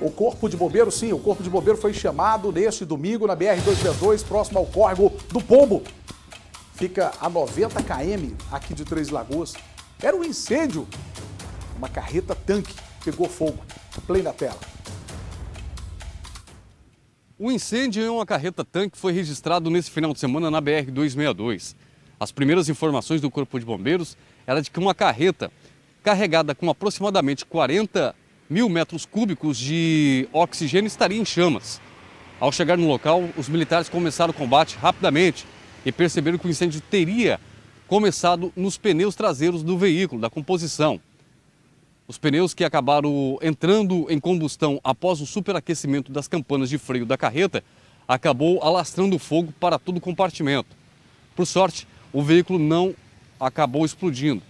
O Corpo de Bombeiro, sim, o Corpo de Bombeiro foi chamado neste domingo na BR-262, próximo ao córrego do Pombo. Fica a 90 km aqui de Três Lagoas. Era um incêndio. Uma carreta tanque pegou fogo. Play na tela. O incêndio em uma carreta tanque foi registrado nesse final de semana na BR-262. As primeiras informações do Corpo de Bombeiros era de que uma carreta carregada com aproximadamente 40 mil metros cúbicos de oxigênio estaria em chamas. Ao chegar no local, os militares começaram o combate rapidamente e perceberam que o incêndio teria começado nos pneus traseiros do veículo, da composição. Os pneus que acabaram entrando em combustão após o superaquecimento das campanas de freio da carreta acabou alastrando fogo para todo o compartimento. Por sorte, o veículo não acabou explodindo.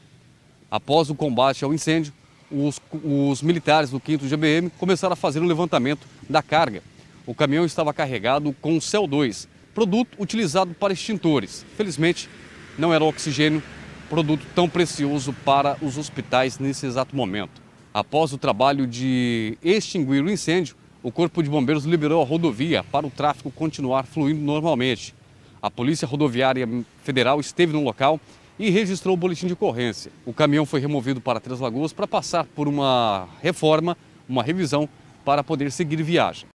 Após o combate ao incêndio, os, os militares do 5 GBM começaram a fazer o levantamento da carga. O caminhão estava carregado com CO2, produto utilizado para extintores. Felizmente, não era oxigênio, produto tão precioso para os hospitais nesse exato momento. Após o trabalho de extinguir o incêndio, o Corpo de Bombeiros liberou a rodovia para o tráfego continuar fluindo normalmente. A Polícia Rodoviária Federal esteve no local e registrou o boletim de ocorrência. O caminhão foi removido para Três Lagoas para passar por uma reforma, uma revisão, para poder seguir viagem.